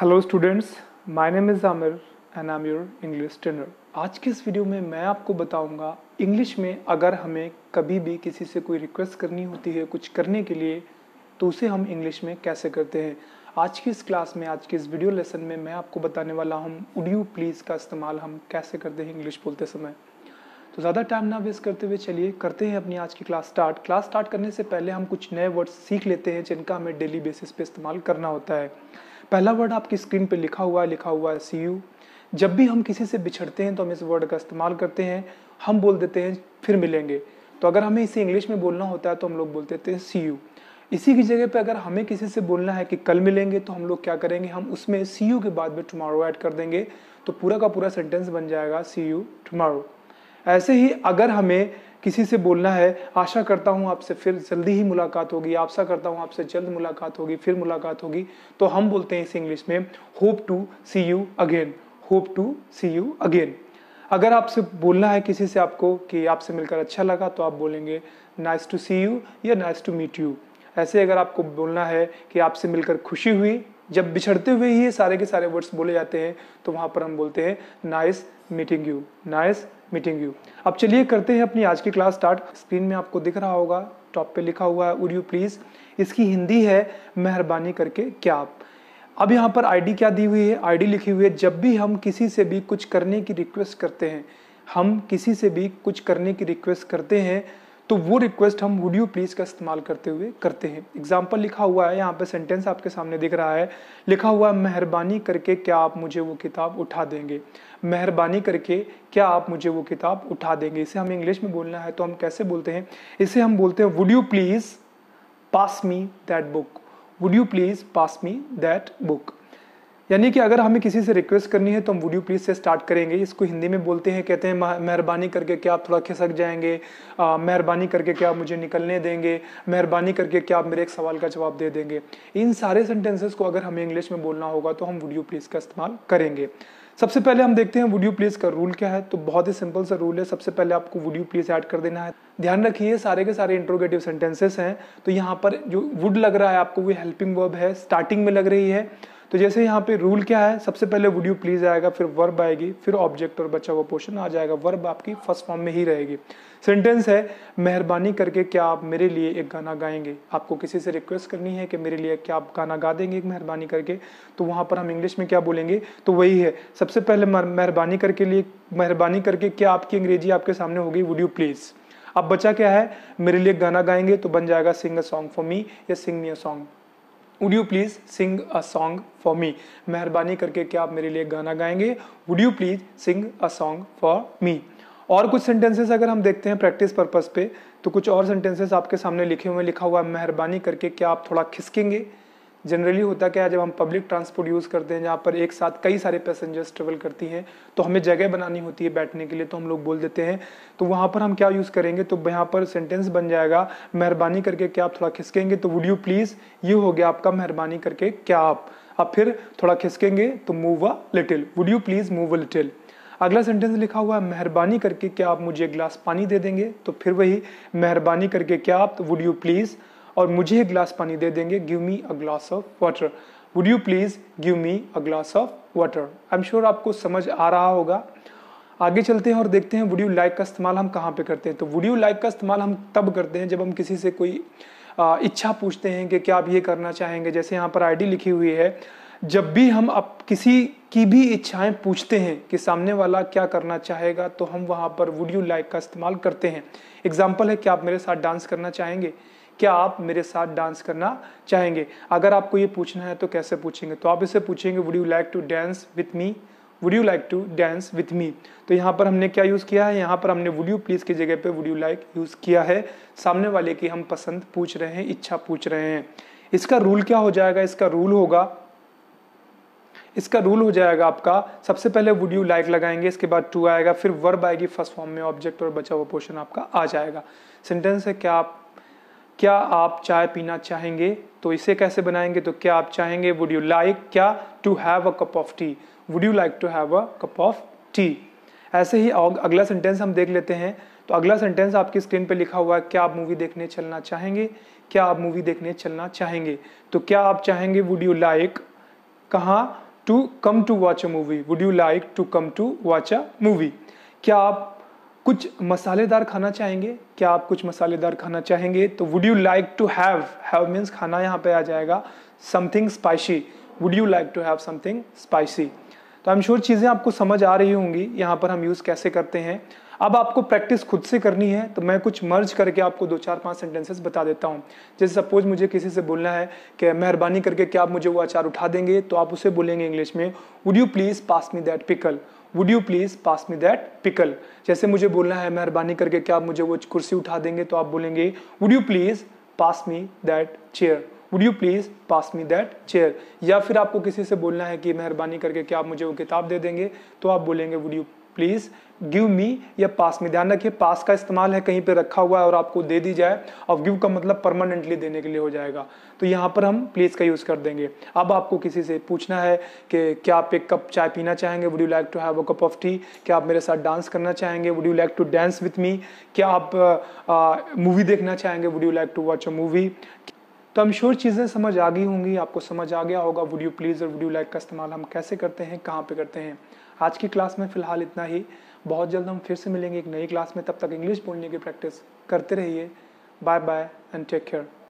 hello students my name is Aamir and I am your English trainer आज की इस video में मैं आपको बताऊंगा इंग्लिश में अगर हमें कभी भी किसी से कोई रिक्वेस्ट करनी होती है कुछ करने के लिए तो उसे हम इंग्लिश में कैसे करते हैं आज की इस क्लास में आज के इस वीडियो लेसन में मैं आपको बताने वाला हूँ उड यू प्लीज़ का इस्तेमाल हम कैसे करते हैं इंग्लिश बोलते समय तो ज़्यादा टाइम ना वेस्ट करते हुए चलिए करते हैं अपनी आज की क्लास स्टार्ट क्लास स्टार्ट करने से पहले हम कुछ नए वर्ड्स सीख लेते हैं जिनका हमें डेली बेसिस पे इस्तेमाल करना होता है पहला वर्ड आपकी स्क्रीन पे लिखा हुआ है लिखा हुआ है सी यू जब भी हम किसी से बिछड़ते हैं तो हम इस वर्ड का इस्तेमाल करते हैं हम बोल देते हैं फिर मिलेंगे तो अगर हमें इसे इंग्लिश में बोलना होता है तो हम लोग बोलते थे सी यू इसी की जगह पर अगर हमें किसी से बोलना है कि कल मिलेंगे तो हम लोग क्या करेंगे हम उसमें सी यू के बाद में टुमारो ऐड कर देंगे तो पूरा का पूरा सेंटेंस बन जाएगा सी यू टुमारो ऐसे ही अगर हमें किसी से बोलना है आशा करता हूँ आपसे फिर जल्दी ही मुलाकात होगी आशा करता हूँ आपसे जल्द मुलाकात होगी फिर मुलाकात होगी तो हम बोलते हैं इस इंग्लिश में hope to see you again hope to see you again अगर आपसे बोलना है किसी से आपको कि आपसे मिलकर अच्छा लगा तो आप बोलेंगे नाइस टू सी यू या नाइस टू मीट यू ऐसे अगर आपको बोलना है कि आपसे मिलकर खुशी हुई जब बिछड़ते हुए ही सारे के सारे वर्ड्स बोले जाते हैं तो वहां पर हम बोलते हैं nice meeting you nice meeting you अब चलिए करते हैं अपनी आज की क्लास स्टार्ट स्क्रीन में आपको दिख रहा होगा टॉप पे लिखा हुआ है उड यू प्लीज़ इसकी हिंदी है मेहरबानी करके क्या आप अब यहाँ पर आईडी क्या दी हुई है आईडी लिखी हुई है जब भी हम किसी से भी कुछ करने की रिक्वेस्ट करते हैं हम किसी से भी कुछ करने की रिक्वेस्ट करते हैं तो वो रिक्वेस्ट हम वुड यू प्लीज़ का इस्तेमाल करते हुए करते हैं एग्जाम्पल लिखा हुआ है यहाँ पे सेंटेंस आपके सामने दिख रहा है लिखा हुआ है मेहरबानी करके क्या आप मुझे वो किताब उठा देंगे मेहरबानी करके क्या आप मुझे वो किताब उठा देंगे इसे हमें इंग्लिश में बोलना है तो हम कैसे बोलते हैं इसे हम बोलते हैं would you please pass me that book would you please pass me that book यानी कि अगर हमें किसी से रिक्वेस्ट करनी है तो हम वुड यू प्लीज़ से स्टार्ट करेंगे इसको हिंदी में बोलते हैं कहते हैं मेहरबानी करके क्या आप थोड़ा खिसक जाएंगे मेहरबानी करके क्या आप मुझे निकलने देंगे मेहरबानी करके क्या आप मेरे एक सवाल का जवाब दे देंगे इन सारे सेंटेंसेस को अगर हमें इंग्लिश में बोलना होगा तो हम वुड यू प्लीज़ का इस्तेमाल करेंगे सबसे पहले हम देखते हैं वुड यू प्लीज़ का रूल क्या है तो बहुत ही सिंपल सा रूल है सबसे पहले आपको वुड यू प्लीज़ ऐड कर देना है ध्यान रखिए सारे के सारे इंट्रोगेटिव सेंटेंसेस हैं तो यहाँ पर जो वुड लग रहा है आपको वो हेल्पिंग वर्ब है स्टार्टिंग में लग रही है तो जैसे यहाँ पे रूल क्या है सबसे पहले वुड यू प्लीज आएगा फिर वर्ब आएगी फिर ऑब्जेक्ट और बचा हुआ पोर्शन आ जाएगा वर्ब आपकी फर्स्ट फॉर्म में ही रहेगी सेंटेंस है मेहरबानी करके क्या आप मेरे लिए एक गाना गाएंगे आपको किसी से रिक्वेस्ट करनी है कि मेरे लिए क्या आप गाना गा देंगे एक मेहरबानी करके तो वहाँ पर हम इंग्लिश में क्या बोलेंगे तो वही है सबसे पहले मेहरबानी करके लिए मेहरबानी करके क्या आपकी अंग्रेजी आपके सामने होगी वुड यू प्लीज़ अब बचा क्या है मेरे लिए गाना गाएंगे तो बन जाएगा सिंग अ सॉन्ग फॉर मी या sing me a song would you please sing a song for me मेहरबानी करके क्या आप मेरे लिए गाना गाएंगे would you please sing a song for me और कुछ सेंटेंसेस अगर हम देखते हैं प्रैक्टिस पर्पज़ पे तो कुछ और सेंटेंसेस आपके सामने लिखे हुए लिखा हुआ है मेहरबानी करके क्या आप थोड़ा खिसकेंगे जनरली होता क्या है जब हम पब्लिक ट्रांसपोर्ट यूज़ करते हैं जहाँ पर एक साथ कई सारे पैसेंजर्स ट्रेवल करती हैं तो हमें जगह बनानी होती है बैठने के लिए तो हम लोग बोल देते हैं तो वहाँ पर हम क्या यूज़ करेंगे तो यहाँ पर सेंटेंस बन जाएगा मेहरबानी करके क्या आप थोड़ा खिसकेंगे तो वुड यू प्लीज़ ये हो गया आपका मेहरबानी करके क्या आप अब फिर थोड़ा खिसकेंगे तो move a little would you please move a little अगला सेंटेंस लिखा हुआ है मेहरबानी करके क्या आप मुझे एक ग्लास पानी दे देंगे तो फिर वही मेहरबानी करके क्या आप तो वुड यू प्लीज़ और मुझे एक ग्लास पानी दे देंगे give me a glass of water would you please give me a glass of water I am sure आपको समझ आ रहा होगा आगे चलते हैं और देखते हैं वुड यू लाइक का इस्तेमाल हम कहाँ पे करते हैं तो वुड यू लाइक का इस्तेमाल हम तब करते हैं जब हम किसी से कोई इच्छा पूछते हैं कि क्या आप ये करना चाहेंगे जैसे यहाँ पर आईडी लिखी हुई है जब भी हम अब किसी की भी इच्छाएं पूछते हैं कि सामने वाला क्या करना चाहेगा तो हम वहाँ पर वुड यू लाइक का इस्तेमाल करते हैं एग्जाम्पल है कि आप मेरे साथ डांस करना चाहेंगे क्या आप मेरे साथ डांस करना चाहेंगे अगर आपको ये पूछना है तो कैसे पूछेंगे तो आप इसे पूछेंगे would you like to dance with me would you like to dance with me तो यहाँ पर हमने क्या यूज़ किया है यहाँ पर हमने वुड यू प्लीज़ की जगह पे वुड यू लाइक यूज़ किया है सामने वाले की हम पसंद पूछ रहे हैं इच्छा पूछ रहे हैं इसका रूल क्या हो जाएगा इसका रूल होगा इसका रूल हो जाएगा आपका सबसे पहले वुड यू लाइक लगाएंगे इसके बाद टू आएगा फिर वर्ब आएगी फर्स्ट फॉर्म में ऑब्जेक्ट और बचा हुआ पोर्शन आपका आ जाएगा सेंटेंस है क्या आप क्या आप चाय पीना चाहेंगे तो इसे कैसे बनाएंगे तो क्या आप चाहेंगे वुड यू लाइक क्या to have a cup of tea would you like to have a cup of tea ऐसे ही अगला सेंटेंस हम देख लेते हैं तो अगला सेंटेंस आपकी स्क्रीन पर लिखा हुआ है क्या आप मूवी देखने चलना चाहेंगे क्या आप मूवी देखने चलना चाहेंगे तो क्या आप चाहेंगे वुड यू लाइक कहाँ to come to watch a movie would you like to come to watch a movie क्या आप कुछ मसालेदार खाना चाहेंगे क्या आप कुछ मसालेदार खाना चाहेंगे तो would you like to have have means खाना यहाँ पे आ जाएगा something spicy would you like to have something spicy तो आई एम श्योर चीज़ें आपको समझ आ रही होंगी यहाँ पर हम यूज़ कैसे करते हैं अब आपको प्रैक्टिस खुद से करनी है तो मैं कुछ मर्ज करके आपको दो चार पाँच सेंटेंसेस बता देता हूँ जैसे सपोज मुझे किसी से बोलना है कि मेहरबानी करके क्या आप मुझे वो अचार उठा देंगे तो आप उसे बोलेंगे इंग्लिश में would you please pass me that pickle would you please pass me that pickle जैसे मुझे बोलना है मेहरबानी करके क्या आप मुझे वो कुर्सी उठा देंगे तो आप बोलेंगे would you please pass me that chair would you please pass me that chair या फिर आपको किसी से बोलना है कि मेहरबानी करके क्या आप मुझे वो किताब दे देंगे तो आप बोलेंगे would you please give me या पास में ध्यान रखिए पास का इस्तेमाल है कहीं पे रखा हुआ है और आपको दे दी जाए और गिव का मतलब परमानेंटली देने के लिए हो जाएगा तो यहाँ पर हम प्लीज़ का यूज़ कर देंगे अब आपको किसी से पूछना है कि क्या आप एक कप चाय पीना चाहेंगे would you like to have a cup of tea क्या आप मेरे साथ डांस करना चाहेंगे would you like to dance with me क्या आप मूवी देखना चाहेंगे would you like to watch a movie तो हम श्योर चीज़ें समझ आ गई होंगी आपको समझ आ गया होगा वुड यू प्लीज़ और वुड यू लाइक का इस्तेमाल हम कैसे करते हैं कहाँ पे करते हैं आज की क्लास में फ़िलहाल इतना ही बहुत जल्द हम फिर से मिलेंगे एक नई क्लास में तब तक इंग्लिश बोलने की प्रैक्टिस करते रहिए bye bye and take care